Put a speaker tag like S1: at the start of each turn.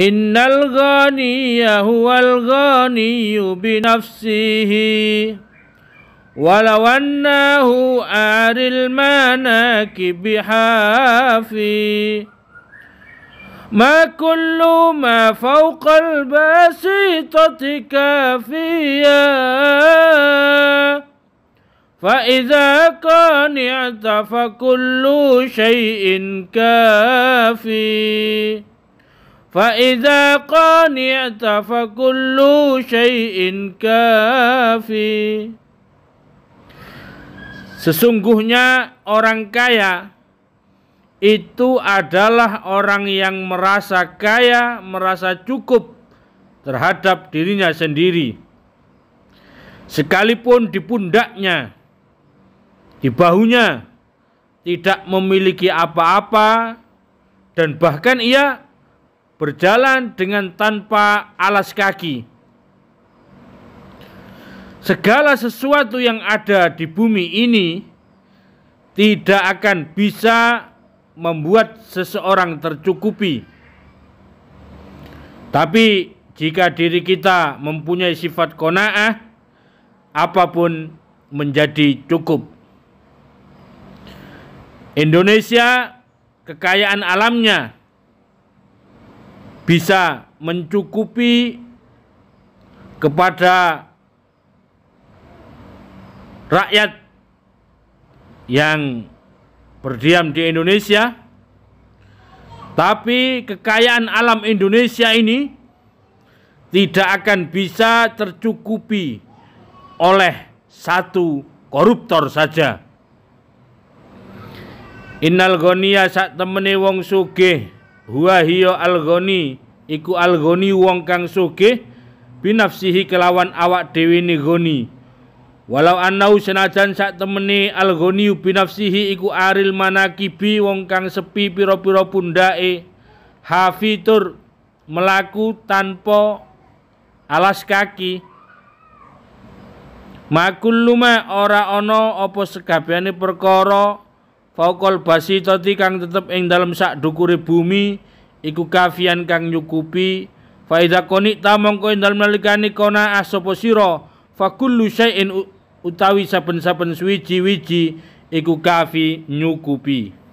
S1: إن الغني هو الغني بنفسه ولو أنه أعر المناكب حافي ما كل ما فوق البسيطة كافيا فإذا قنعت فكل شيء كافي فإذا قنعت فكل شيء kafi. Sesungguhnya orang kaya itu adalah orang yang merasa kaya, merasa cukup terhadap dirinya sendiri. Sekalipun di pundaknya, di bahunya tidak memiliki apa-apa dan bahkan ia berjalan dengan tanpa alas kaki. Segala sesuatu yang ada di bumi ini tidak akan bisa membuat seseorang tercukupi. Tapi jika diri kita mempunyai sifat kona'ah, apapun menjadi cukup. Indonesia kekayaan alamnya bisa mencukupi kepada rakyat yang berdiam di Indonesia tapi kekayaan alam Indonesia ini tidak akan bisa tercukupi oleh satu koruptor saja Innal goniya sak temene wong sugih huwa hiya algoni, ghani iku al wong kang sugih binafsihi kelawan awak dewi ni goni. walau anau senajan sak temene algoni ghani binafsihi iku aril manakibi wong kang sepi piro-piro pira pundake hafitur melaku tanpa alas kaki Makul luma ora ono opo sekabehane perkoro faukol toti kang tetep ing dalam sak dukure bumi iku kafian kang nyukupi Faida koni qanita mongko ing dalam nalikane kona asopo siro, fakul kullu syai'in utawi saben-saben suwiji-wiji iku kafi nyukupi